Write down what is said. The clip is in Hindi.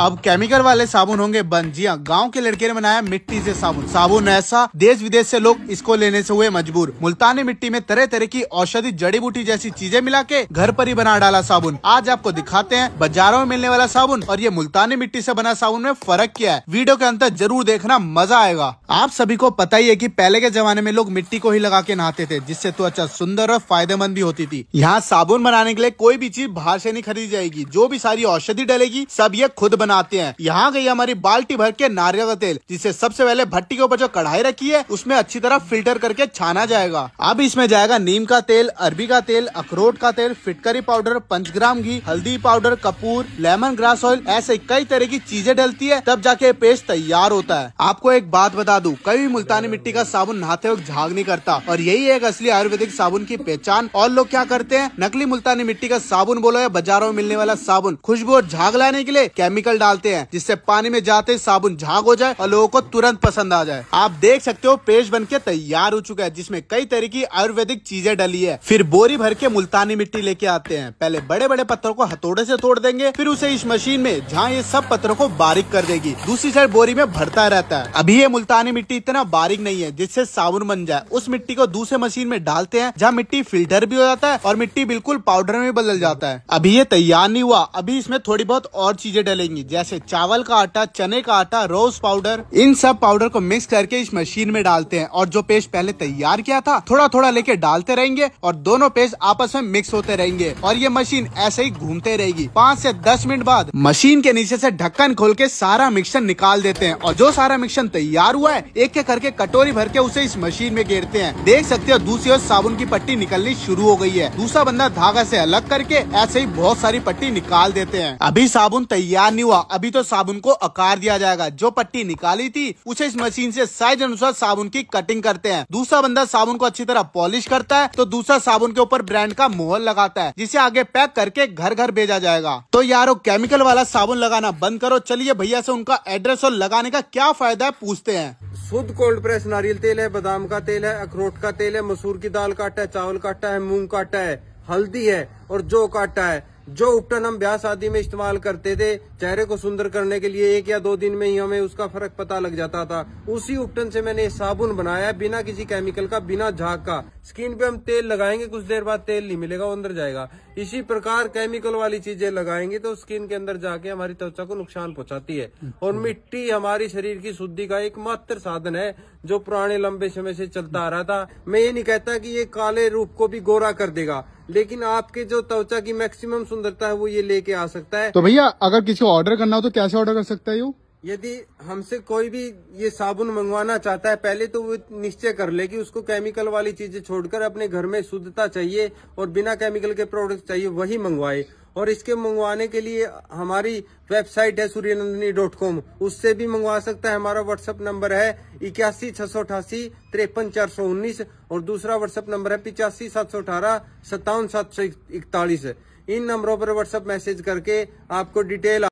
अब केमिकल वाले साबुन होंगे बंद जी हाँ गाँव के लड़के ने बनाया मिट्टी से साबुन साबुन ऐसा देश विदेश से लोग इसको लेने से हुए मजबूर मुल्तानी मिट्टी में तरह तरह की औषधि जड़ी बूटी जैसी चीजें मिला के घर पर ही बना डाला साबुन आज आपको दिखाते हैं बाजारों में मिलने वाला साबुन और ये मुल्तानी मिट्टी ऐसी बना साबुन में फर्क क्या है वीडियो के अंतर जरूर देखना मजा आएगा आप सभी को पता ही है की पहले के जमाने में लोग मिट्टी को ही लगा के नहाते थे जिससे तो अच्छा सुंदर और फायदेमंद भी होती थी यहाँ साबुन बनाने के लिए कोई भी चीज बाहर से नहीं खरीदी जाएगी जो भी सारी औषधि डलेगी सब ये खुद बना बनाते हैं यहाँ गई हमारी बाल्टी भर के नारियल का तेल जिसे सबसे पहले भट्टी के ऊपर जो कढ़ाई रखी है उसमें अच्छी तरह फिल्टर करके छाना जाएगा अब इसमें जाएगा नीम का तेल अरबी का तेल अखरोट का तेल फिटकरी पाउडर पंचग्राम घी हल्दी पाउडर कपूर लेमन ग्रास ऑयल ऐसे कई तरह की चीजें डलती है तब जाके पेस्ट तैयार होता है आपको एक बात बता दू कभी मुल्तानी मिट्टी का साबुन नहाते वक्त झाग नहीं करता और यही एक असली आयुर्वेदिक साबुन की पहचान और लोग क्या करते हैं नकली मुल्तानी मिट्टी का साबुन बोलो या बाजारों में मिलने वाला साबुन खुशबू और झाग लाने के लिए केमिकल डालते हैं जिससे पानी में जाते साबुन झाग हो जाए और लोगों को तुरंत पसंद आ जाए आप देख सकते हो पेस्ट बन के तैयार हो चुका है जिसमे कई तरह की आयुर्वेदिक चीजें डली है फिर बोरी भर के मुल्तानी मिट्टी लेके आते हैं पहले बड़े बड़े पत्थरों को हथौड़े ऐसी तोड़ देंगे फिर उसे इस मशीन में जहाँ ये सब पत्थरों को बारीक कर देगी दूसरी साइड बोरी में भरता रहता है अभी ये मुल्तानी मिट्टी इतना बारीक नहीं है जिससे साबुन बन जाए उस मिट्टी को दूसरे मशीन में डालते हैं जहाँ मिट्टी फिल्टर भी हो जाता है और मिट्टी बिल्कुल पाउडर में बदल जाता है अभी ये तैयार नहीं हुआ अभी इसमें थोड़ी बहुत और चीजें डलेंगी जैसे चावल का आटा चने का आटा रोज पाउडर इन सब पाउडर को मिक्स करके इस मशीन में डालते हैं और जो पेस्ट पहले तैयार किया था थोड़ा थोड़ा लेके डालते रहेंगे और दोनों पेस्ट आपस में मिक्स होते रहेंगे और ये मशीन ऐसे ही घूमते रहेगी पाँच ऐसी दस मिनट बाद मशीन के नीचे ऐसी ढक्कन खोल के सारा मिक्सर निकाल देते हैं और जो सारा मिक्सर तैयार हुआ है एक एक करके कटोरी भर के उसे इस मशीन में घेरते हैं देख सकते हो दूसरी ओर साबुन की पट्टी निकलनी शुरू हो गई है दूसरा बंदा धागा से अलग करके ऐसे ही बहुत सारी पट्टी निकाल देते हैं अभी साबुन तैयार नहीं हुआ हाँ, अभी तो साबुन को आकार दिया जाएगा जो पट्टी निकाली थी उसे इस मशीन से साइज अनुसार साबुन की कटिंग करते हैं दूसरा बंदा साबुन को अच्छी तरह पॉलिश करता है तो दूसरा साबुन के ऊपर ब्रांड का मोहर लगाता है जिसे आगे पैक करके घर घर भेजा जाएगा तो यारो केमिकल वाला साबुन लगाना बंद करो चलिए भैया से उनका एड्रेस और लगाने का क्या फायदा है पूछते हैं शुद्ध कोल्ड प्रेस नारियल तेल है बादाम का तेल है अखरोट का तेल है मसूर की दाल काटा है चावल काटा है मूंग काटा है हल्दी है और जो काटा है जो उपटन हम ब्याह शादी में इस्तेमाल करते थे चेहरे को सुंदर करने के लिए एक या दो दिन में ही हमें उसका फर्क पता लग जाता था उसी उपटन से मैंने साबुन बनाया बिना किसी केमिकल का बिना झाग का स्किन पे हम तेल लगाएंगे कुछ देर बाद तेल नहीं मिलेगा वो अंदर जाएगा इसी प्रकार केमिकल वाली चीजें लगाएंगे तो स्किन के अंदर जाके हमारी त्वचा को नुकसान पहुंचाती है और हम्म। मिट्टी हमारी शरीर की शुद्धि का एकमात्र साधन है जो पुराने लंबे समय से चलता आ रहा था मैं ये नहीं कहता कि ये काले रूप को भी गोरा कर देगा लेकिन आपके जो त्वचा की मैक्सिमम सुंदरता है वो ये लेके आ सकता है तो भैया अगर किसी को ऑर्डर करना हो तो कैसे ऑर्डर कर सकता है यू यदि हमसे कोई भी ये साबुन मंगवाना चाहता है पहले तो वो निश्चय कर ले कि उसको केमिकल वाली चीजें छोड़कर अपने घर में शुद्धता चाहिए और बिना केमिकल के प्रोडक्ट चाहिए वही मंगवाए और इसके मंगवाने के लिए हमारी वेबसाइट है सूर्य डॉट कॉम उससे भी मंगवा सकता है हमारा व्हाट्सअप नंबर है इक्यासी छह सौ अठासी तिरपन चार सौ उन्नीस और दूसरा व्हाट्सअप नंबर है पिचासी सात सौ अठारह सत्तावन सात सौ इकतालीस इन नंबरों पर व्हाट्सअप मैसेज करके आपको डिटेल